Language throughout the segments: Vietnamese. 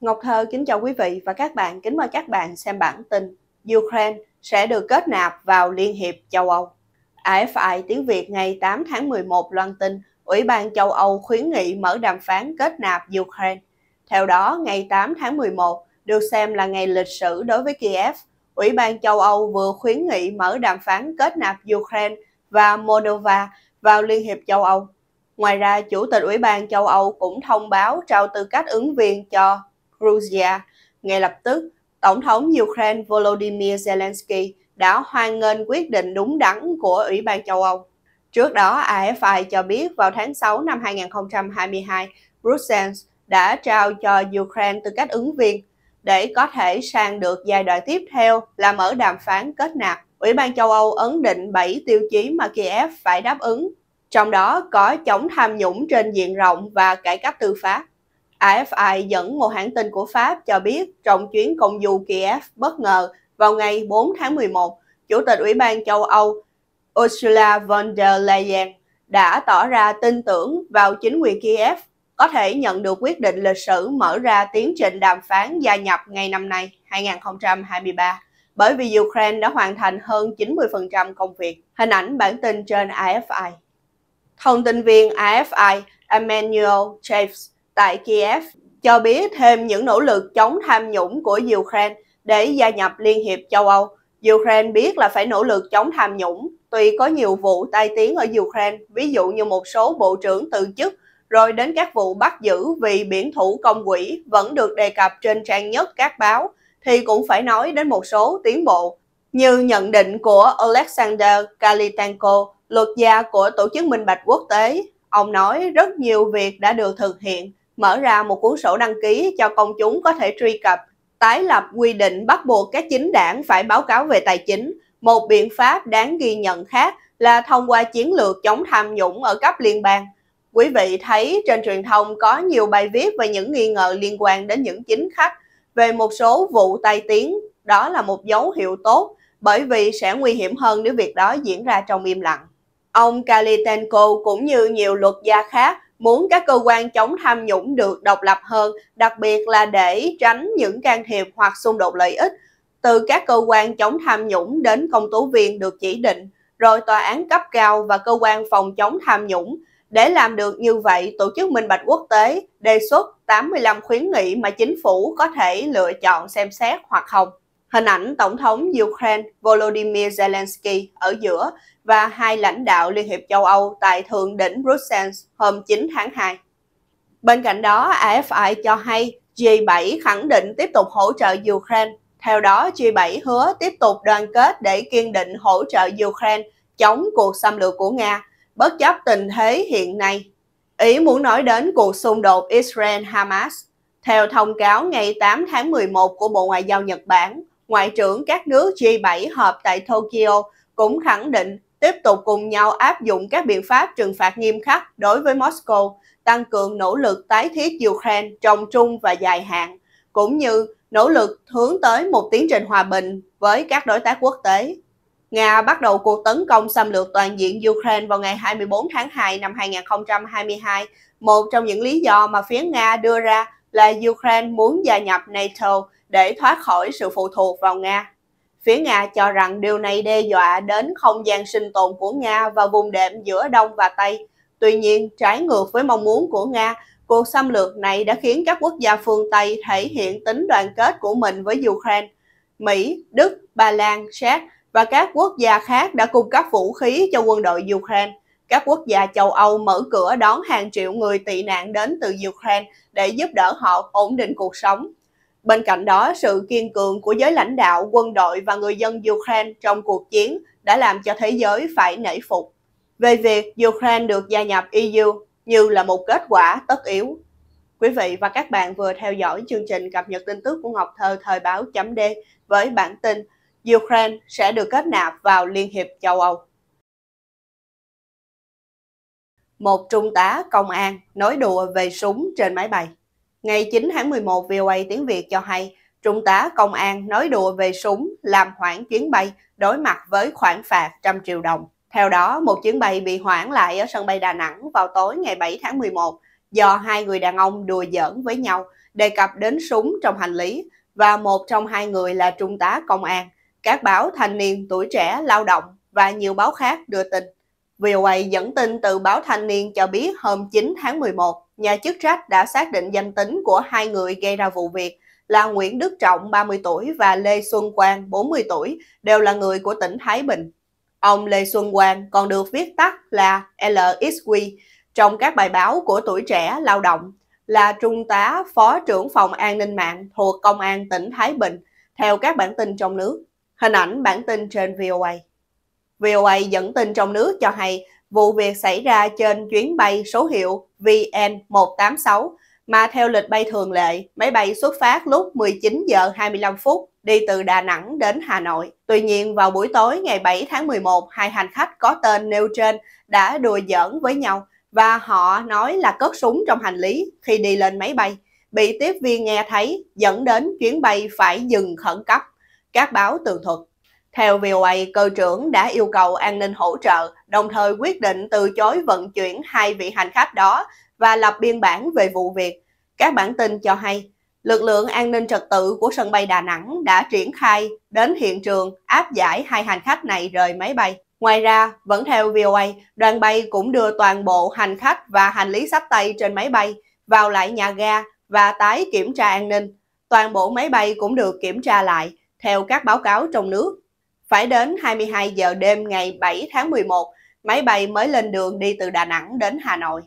Ngọc Thơ kính chào quý vị và các bạn. Kính mời các bạn xem bản tin Ukraine sẽ được kết nạp vào Liên hiệp châu Âu. AFI tiếng Việt ngày 8 tháng 11 loan tin Ủy ban châu Âu khuyến nghị mở đàm phán kết nạp Ukraine. Theo đó, ngày 8 tháng 11 được xem là ngày lịch sử đối với Kiev. Ủy ban châu Âu vừa khuyến nghị mở đàm phán kết nạp Ukraine và Moldova vào Liên hiệp châu Âu. Ngoài ra, Chủ tịch Ủy ban châu Âu cũng thông báo trao tư cách ứng viên cho Georgia. Ngay lập tức, Tổng thống Ukraine Volodymyr Zelensky đã hoan nghênh quyết định đúng đắn của Ủy ban châu Âu. Trước đó, AFI cho biết vào tháng 6 năm 2022, Brussels đã trao cho Ukraine tư cách ứng viên để có thể sang được giai đoạn tiếp theo là mở đàm phán kết nạp. Ủy ban châu Âu ấn định 7 tiêu chí mà Kiev phải đáp ứng, trong đó có chống tham nhũng trên diện rộng và cải cách tư pháp. AFI dẫn một hãng tin của Pháp cho biết trong chuyến công du Kiev bất ngờ vào ngày 4 tháng 11, Chủ tịch Ủy ban châu Âu Ursula von der Leyen đã tỏ ra tin tưởng vào chính quyền Kiev có thể nhận được quyết định lịch sử mở ra tiến trình đàm phán gia nhập ngày năm nay 2023 bởi vì Ukraine đã hoàn thành hơn 90% công việc. Hình ảnh bản tin trên AFI. Thông tin viên AFI Emmanuel Chaves tại Kiev cho biết thêm những nỗ lực chống tham nhũng của Ukraine để gia nhập Liên hiệp châu Âu. Ukraine biết là phải nỗ lực chống tham nhũng, tuy có nhiều vụ tai tiếng ở Ukraine, ví dụ như một số bộ trưởng từ chức, rồi đến các vụ bắt giữ vì biển thủ công quỹ vẫn được đề cập trên trang nhất các báo, thì cũng phải nói đến một số tiến bộ. Như nhận định của Alexander Kalitenko, luật gia của Tổ chức Minh Bạch Quốc tế, ông nói rất nhiều việc đã được thực hiện, mở ra một cuốn sổ đăng ký cho công chúng có thể truy cập, tái lập quy định bắt buộc các chính đảng phải báo cáo về tài chính. Một biện pháp đáng ghi nhận khác là thông qua chiến lược chống tham nhũng ở cấp liên bang. Quý vị thấy trên truyền thông có nhiều bài viết về những nghi ngờ liên quan đến những chính khách về một số vụ tai tiếng. Đó là một dấu hiệu tốt bởi vì sẽ nguy hiểm hơn nếu việc đó diễn ra trong im lặng. Ông Kalitenko cũng như nhiều luật gia khác muốn các cơ quan chống tham nhũng được độc lập hơn, đặc biệt là để tránh những can thiệp hoặc xung đột lợi ích từ các cơ quan chống tham nhũng đến công tố viên được chỉ định, rồi tòa án cấp cao và cơ quan phòng chống tham nhũng. Để làm được như vậy, Tổ chức Minh Bạch Quốc tế đề xuất 85 khuyến nghị mà chính phủ có thể lựa chọn xem xét hoặc không. Hình ảnh Tổng thống Ukraine Volodymyr Zelensky ở giữa và hai lãnh đạo Liên hiệp châu Âu tại Thượng đỉnh Brussels hôm 9 tháng 2. Bên cạnh đó, AFI cho hay G7 khẳng định tiếp tục hỗ trợ Ukraine. Theo đó, G7 hứa tiếp tục đoàn kết để kiên định hỗ trợ Ukraine chống cuộc xâm lược của Nga, bất chấp tình thế hiện nay. Ý muốn nói đến cuộc xung đột Israel-Hamas. Theo thông cáo ngày 8 tháng 11 của Bộ Ngoại giao Nhật Bản, Ngoại trưởng các nước G7 họp tại Tokyo cũng khẳng định tiếp tục cùng nhau áp dụng các biện pháp trừng phạt nghiêm khắc đối với Moscow, tăng cường nỗ lực tái thiết Ukraine trong trung và dài hạn, cũng như nỗ lực hướng tới một tiến trình hòa bình với các đối tác quốc tế. Nga bắt đầu cuộc tấn công xâm lược toàn diện Ukraine vào ngày 24 tháng 2 năm 2022. Một trong những lý do mà phía Nga đưa ra là Ukraine muốn gia nhập NATO để thoát khỏi sự phụ thuộc vào Nga. Phía Nga cho rằng điều này đe dọa đến không gian sinh tồn của Nga và vùng đệm giữa Đông và Tây. Tuy nhiên, trái ngược với mong muốn của Nga, cuộc xâm lược này đã khiến các quốc gia phương Tây thể hiện tính đoàn kết của mình với Ukraine. Mỹ, Đức, Ba Lan, Séc và các quốc gia khác đã cung cấp vũ khí cho quân đội Ukraine. Các quốc gia châu Âu mở cửa đón hàng triệu người tị nạn đến từ Ukraine để giúp đỡ họ ổn định cuộc sống. Bên cạnh đó, sự kiên cường của giới lãnh đạo, quân đội và người dân Ukraine trong cuộc chiến đã làm cho thế giới phải nể phục về việc Ukraine được gia nhập EU như là một kết quả tất yếu. Quý vị và các bạn vừa theo dõi chương trình cập nhật tin tức của Ngọc Thơ thời báo chấm D với bản tin Ukraine sẽ được kết nạp vào Liên hiệp châu Âu. Một trung tá công an nói đùa về súng trên máy bay. Ngày 9 tháng 11, VOA tiếng Việt cho hay, Trung tá Công an nói đùa về súng làm hoãn chuyến bay đối mặt với khoản phạt trăm triệu đồng. Theo đó, một chuyến bay bị hoãn lại ở sân bay Đà Nẵng vào tối ngày 7 tháng 11 do hai người đàn ông đùa giỡn với nhau, đề cập đến súng trong hành lý và một trong hai người là Trung tá Công an. Các báo Thanh niên, Tuổi trẻ, Lao động và nhiều báo khác đưa tin. VOA dẫn tin từ báo Thanh niên cho biết hôm 9 tháng 11, nhà chức trách đã xác định danh tính của hai người gây ra vụ việc là Nguyễn Đức Trọng 30 tuổi và Lê Xuân Quang 40 tuổi, đều là người của tỉnh Thái Bình. Ông Lê Xuân Quang còn được viết tắt là LXQ trong các bài báo của tuổi trẻ lao động, là Trung tá Phó trưởng phòng an ninh mạng thuộc Công an tỉnh Thái Bình, theo các bản tin trong nước. Hình ảnh bản tin trên VOA. VOA dẫn tin trong nước cho hay Vụ việc xảy ra trên chuyến bay số hiệu VN186 mà theo lịch bay thường lệ, máy bay xuất phát lúc 19 giờ 25 phút đi từ Đà Nẵng đến Hà Nội. Tuy nhiên, vào buổi tối ngày 7 tháng 11, hai hành khách có tên nêu trên đã đùa giỡn với nhau và họ nói là cất súng trong hành lý khi đi lên máy bay. Bị tiếp viên nghe thấy dẫn đến chuyến bay phải dừng khẩn cấp. Các báo tường thuật. Theo VOA, cơ trưởng đã yêu cầu an ninh hỗ trợ, đồng thời quyết định từ chối vận chuyển hai vị hành khách đó và lập biên bản về vụ việc. Các bản tin cho hay, lực lượng an ninh trật tự của sân bay Đà Nẵng đã triển khai đến hiện trường áp giải hai hành khách này rời máy bay. Ngoài ra, vẫn theo VOA, đoàn bay cũng đưa toàn bộ hành khách và hành lý sắp tay trên máy bay vào lại nhà ga và tái kiểm tra an ninh. Toàn bộ máy bay cũng được kiểm tra lại. Theo các báo cáo trong nước, phải đến 22 giờ đêm ngày 7 tháng 11, máy bay mới lên đường đi từ Đà Nẵng đến Hà Nội.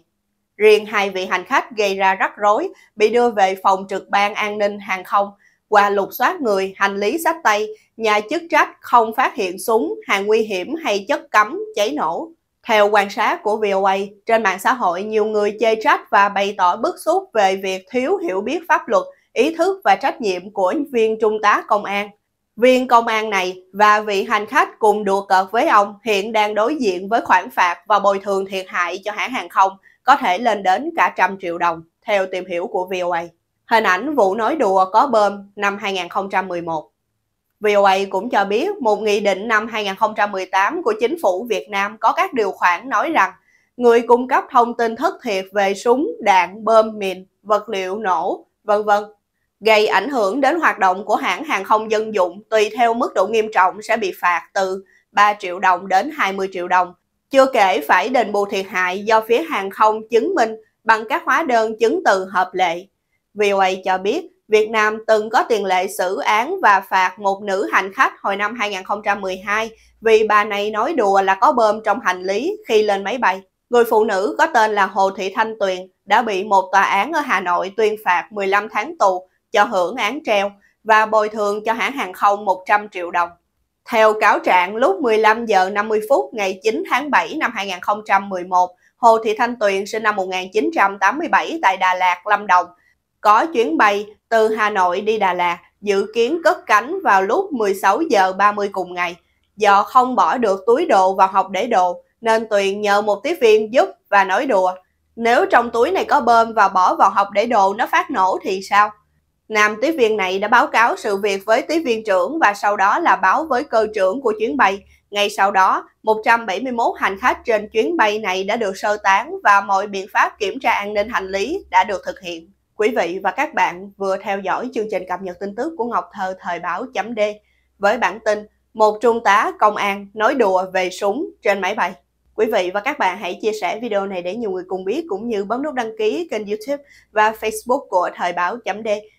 Riêng hai vị hành khách gây ra rắc rối bị đưa về phòng trực ban an ninh hàng không. Qua lục soát người, hành lý sách tay, nhà chức trách không phát hiện súng, hàng nguy hiểm hay chất cấm, cháy nổ. Theo quan sát của VOA, trên mạng xã hội nhiều người chê trách và bày tỏ bức xúc về việc thiếu hiểu biết pháp luật, ý thức và trách nhiệm của viên trung tá công an. Viên công an này và vị hành khách cùng đùa cợt với ông hiện đang đối diện với khoản phạt và bồi thường thiệt hại cho hãng hàng không có thể lên đến cả trăm triệu đồng, theo tìm hiểu của VOA. Hình ảnh vụ nói đùa có bơm năm 2011. VOA cũng cho biết một nghị định năm 2018 của chính phủ Việt Nam có các điều khoản nói rằng người cung cấp thông tin thất thiệt về súng, đạn, bơm, mìn, vật liệu nổ, vân vân gây ảnh hưởng đến hoạt động của hãng hàng không dân dụng tùy theo mức độ nghiêm trọng sẽ bị phạt từ 3 triệu đồng đến 20 triệu đồng. Chưa kể phải đền bù thiệt hại do phía hàng không chứng minh bằng các hóa đơn chứng từ hợp lệ. VOA cho biết Việt Nam từng có tiền lệ xử án và phạt một nữ hành khách hồi năm 2012 vì bà này nói đùa là có bơm trong hành lý khi lên máy bay. Người phụ nữ có tên là Hồ Thị Thanh Tuyền đã bị một tòa án ở Hà Nội tuyên phạt 15 tháng tù cho hưởng án treo và bồi thường cho hãng hàng không 100 triệu đồng. Theo cáo trạng, lúc 15 giờ 50 phút ngày 9 tháng 7 năm 2011, Hồ Thị Thanh Tuyền sinh năm 1987 tại Đà Lạt, Lâm Đồng, có chuyến bay từ Hà Nội đi Đà Lạt, dự kiến cất cánh vào lúc 16 giờ 30 cùng ngày. Do không bỏ được túi đồ vào học để đồ, nên Tuyền nhờ một tiếp viên giúp và nói đùa. Nếu trong túi này có bơm và bỏ vào học để đồ nó phát nổ thì sao? Nam tiếp viên này đã báo cáo sự việc với tiếp viên trưởng và sau đó là báo với cơ trưởng của chuyến bay. Ngay sau đó, 171 hành khách trên chuyến bay này đã được sơ tán và mọi biện pháp kiểm tra an ninh hành lý đã được thực hiện. Quý vị và các bạn vừa theo dõi chương trình cập nhật tin tức của Ngọc Thơ thời báo chấm D với bản tin Một trung tá công an nói đùa về súng trên máy bay. Quý vị và các bạn hãy chia sẻ video này để nhiều người cùng biết cũng như bấm nút đăng ký kênh youtube và facebook của thời báo chấm D